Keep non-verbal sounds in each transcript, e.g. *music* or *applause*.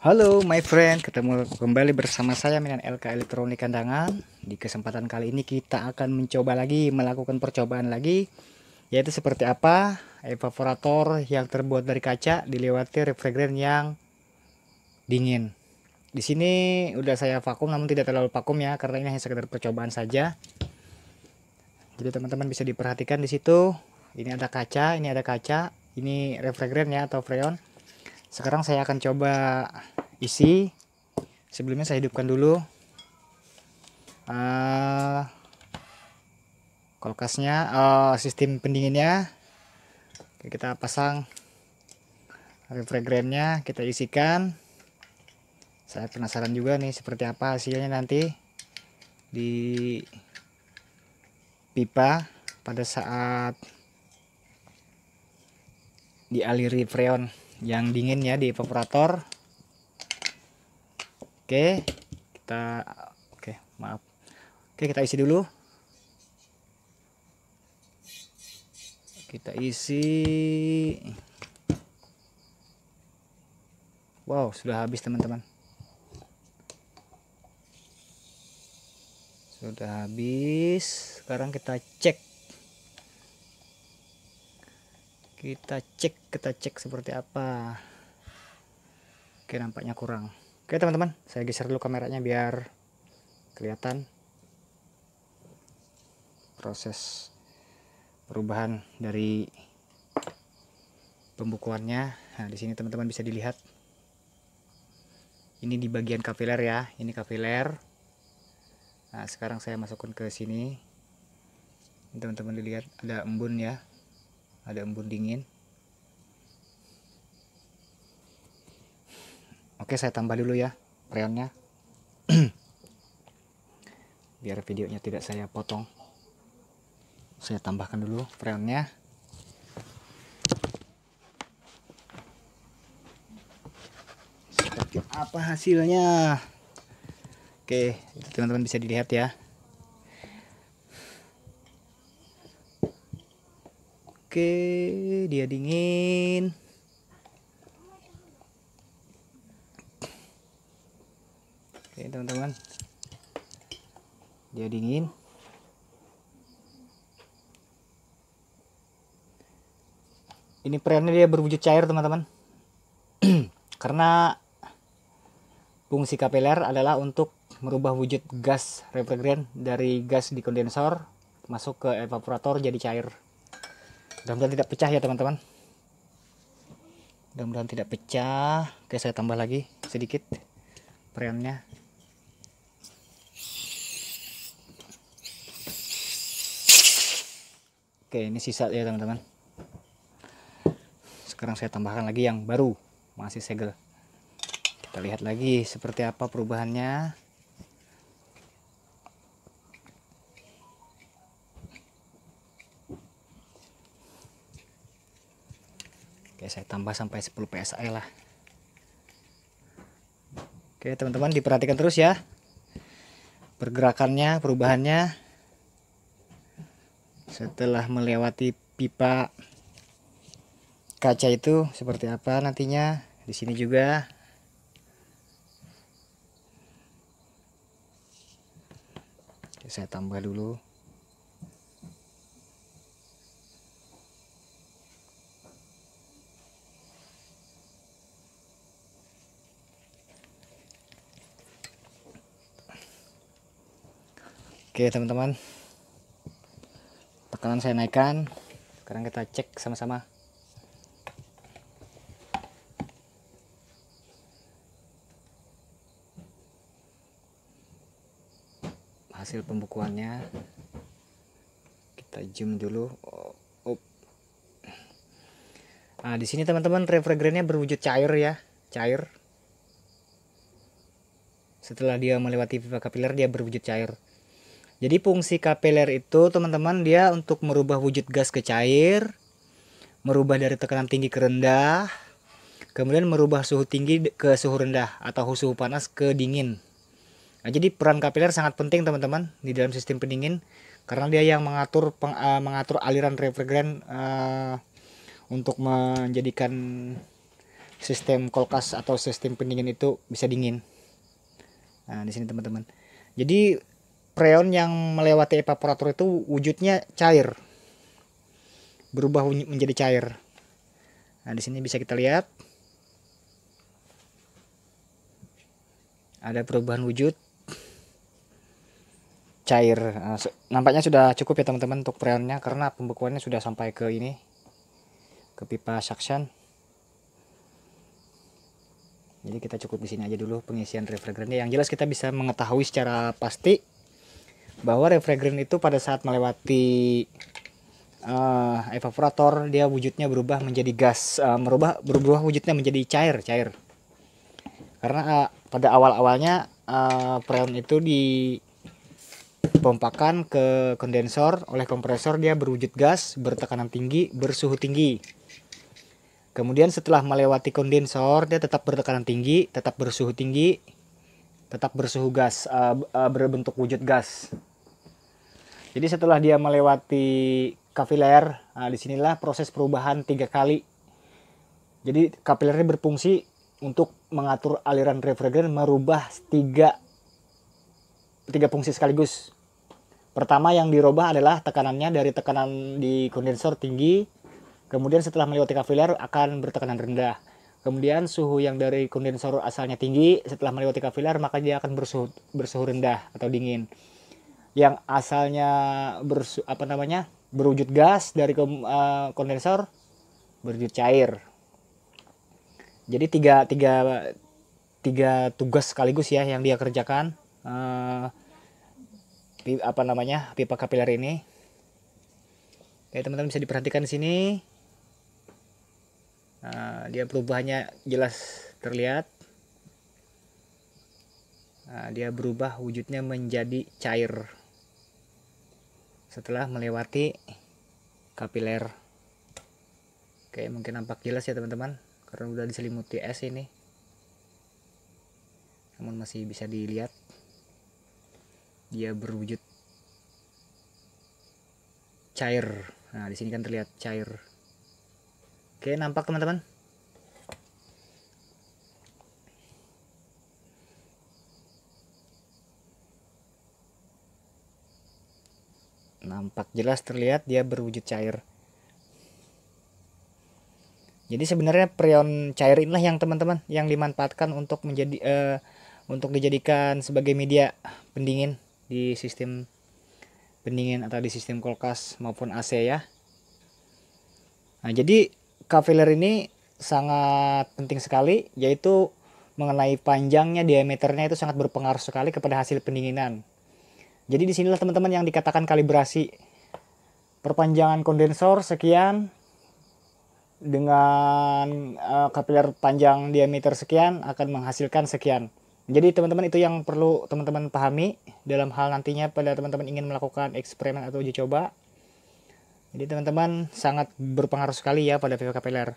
Halo my friend, ketemu kembali bersama saya dengan LK Elektronik Kandangan Di kesempatan kali ini kita akan mencoba lagi, melakukan percobaan lagi Yaitu seperti apa evaporator yang terbuat dari kaca dilewati refrigerant yang dingin di sini udah saya vakum namun tidak terlalu vakum ya karena ini hanya sekedar percobaan saja jadi teman-teman bisa diperhatikan di situ ini ada kaca ini ada kaca ini refrigerant ya atau freon sekarang saya akan coba isi sebelumnya saya hidupkan dulu uh, kulkasnya uh, sistem pendinginnya Oke, kita pasang refrigerannya kita isikan saya penasaran juga nih seperti apa hasilnya nanti di pipa pada saat dialiri freon yang dingin ya di evaporator oke kita oke maaf oke kita isi dulu kita isi wow sudah habis teman-teman sudah habis sekarang kita cek kita cek kita cek seperti apa oke nampaknya kurang oke teman-teman saya geser dulu kameranya biar kelihatan proses perubahan dari pembukuannya nah di sini teman-teman bisa dilihat ini di bagian kapiler ya ini kapiler nah sekarang saya masukkan ke sini teman-teman dilihat ada embun ya ada embun dingin oke saya tambah dulu ya freonnya *clears throat* biar videonya tidak saya potong saya tambahkan dulu freonnya apa hasilnya oke teman-teman bisa dilihat ya Oke, dia dingin. Oke, teman-teman. Dia dingin. Ini perannya dia berwujud cair, teman-teman. *clears throat* Karena fungsi kapiler adalah untuk merubah wujud gas refrigerant dari gas di kondensor masuk ke evaporator jadi cair mudah-mudahan tidak pecah ya teman-teman mudah-mudahan tidak pecah oke saya tambah lagi sedikit premnya oke ini sisa ya teman-teman sekarang saya tambahkan lagi yang baru masih segel kita lihat lagi seperti apa perubahannya saya tambah sampai 10 psi lah oke teman-teman diperhatikan terus ya pergerakannya perubahannya setelah melewati pipa kaca itu seperti apa nantinya di sini juga saya tambah dulu Oke teman-teman Tekanan saya naikkan Sekarang kita cek sama-sama Hasil pembukuannya Kita zoom dulu oh, Nah di sini teman-teman refrigrannya berwujud cair ya Cair setelah dia melewati pipa kapiler dia berwujud cair jadi fungsi kapiler itu teman-teman dia untuk merubah wujud gas ke cair, merubah dari tekanan tinggi ke rendah, kemudian merubah suhu tinggi ke suhu rendah atau suhu panas ke dingin. Nah, jadi peran kapiler sangat penting teman-teman di dalam sistem pendingin karena dia yang mengatur peng, uh, mengatur aliran refrigeran uh, eh, untuk menjadikan sistem kulkas atau sistem pendingin itu bisa dingin. Nah, di sini teman-teman. Jadi Freon yang melewati evaporator itu wujudnya cair. Berubah menjadi cair. Nah, di sini bisa kita lihat ada perubahan wujud cair. Nah, nampaknya sudah cukup ya teman-teman untuk freonnya karena pembekuannya sudah sampai ke ini ke pipa suction. Jadi kita cukup di sini aja dulu pengisian refrigerantnya. Yang jelas kita bisa mengetahui secara pasti bahwa refrigerant itu pada saat melewati uh, evaporator dia wujudnya berubah menjadi gas uh, merubah berubah wujudnya menjadi cair cair karena uh, pada awal awalnya uh, freon itu dipompakan ke kondensor oleh kompresor dia berwujud gas bertekanan tinggi bersuhu tinggi kemudian setelah melewati kondensor dia tetap bertekanan tinggi tetap bersuhu tinggi tetap bersuhu gas uh, uh, berbentuk wujud gas jadi setelah dia melewati kapiler, nah disinilah proses perubahan tiga kali. Jadi kapilernya berfungsi untuk mengatur aliran refrigeran, merubah tiga tiga fungsi sekaligus. Pertama yang dirubah adalah tekanannya dari tekanan di kondensor tinggi, kemudian setelah melewati kapiler akan bertekanan rendah. Kemudian suhu yang dari kondensor asalnya tinggi, setelah melewati kapiler maka dia akan bersuhu, bersuhu rendah atau dingin yang asalnya ber apa namanya berwujud gas dari ke, uh, kondensor berwujud cair. Jadi tiga tiga tiga tugas sekaligus ya yang dia kerjakan uh, eh, pipa, apa namanya pipa kapiler ini. Oke teman-teman bisa diperhatikan di sini. uh, dia perubahannya jelas terlihat. Nah, dia berubah wujudnya menjadi cair setelah melewati kapiler oke mungkin nampak jelas ya teman-teman karena udah diselimuti es ini namun masih bisa dilihat dia berwujud cair nah di sini kan terlihat cair oke nampak teman-teman tampak jelas terlihat dia berwujud cair. Jadi sebenarnya prion cair inilah yang teman-teman yang dimanfaatkan untuk menjadi uh, untuk dijadikan sebagai media pendingin di sistem pendingin atau di sistem kulkas maupun AC ya. Nah, jadi Cavalier ini sangat penting sekali yaitu mengenai panjangnya diameternya itu sangat berpengaruh sekali kepada hasil pendinginan. Jadi disinilah teman-teman yang dikatakan kalibrasi. Perpanjangan kondensor sekian dengan uh, eh, kapiler panjang diameter sekian akan menghasilkan sekian. Jadi teman-teman itu yang perlu teman-teman pahami dalam hal nantinya pada teman-teman ingin melakukan eksperimen atau uji coba. Jadi teman-teman sangat berpengaruh sekali ya pada Viva Kapiler.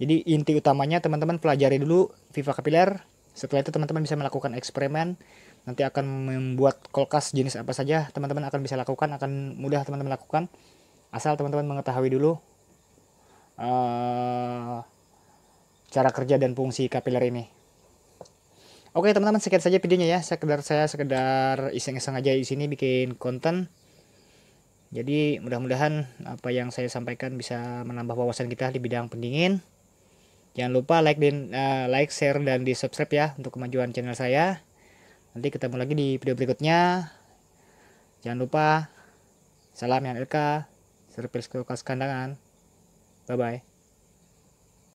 Jadi inti utamanya teman-teman pelajari dulu Viva Kapiler. Setelah itu teman-teman bisa melakukan eksperimen nanti akan membuat kulkas jenis apa saja teman-teman akan bisa lakukan akan mudah teman-teman lakukan asal teman-teman mengetahui dulu uh, cara kerja dan fungsi kapiler ini oke teman-teman sekian saja videonya ya sekedar saya sekedar iseng-iseng aja di sini bikin konten jadi mudah-mudahan apa yang saya sampaikan bisa menambah wawasan kita di bidang pendingin jangan lupa like dan uh, like share dan di subscribe ya untuk kemajuan channel saya Nanti ketemu lagi di video berikutnya. Jangan lupa salam yang LK, servis kulkas kandangan. Bye bye.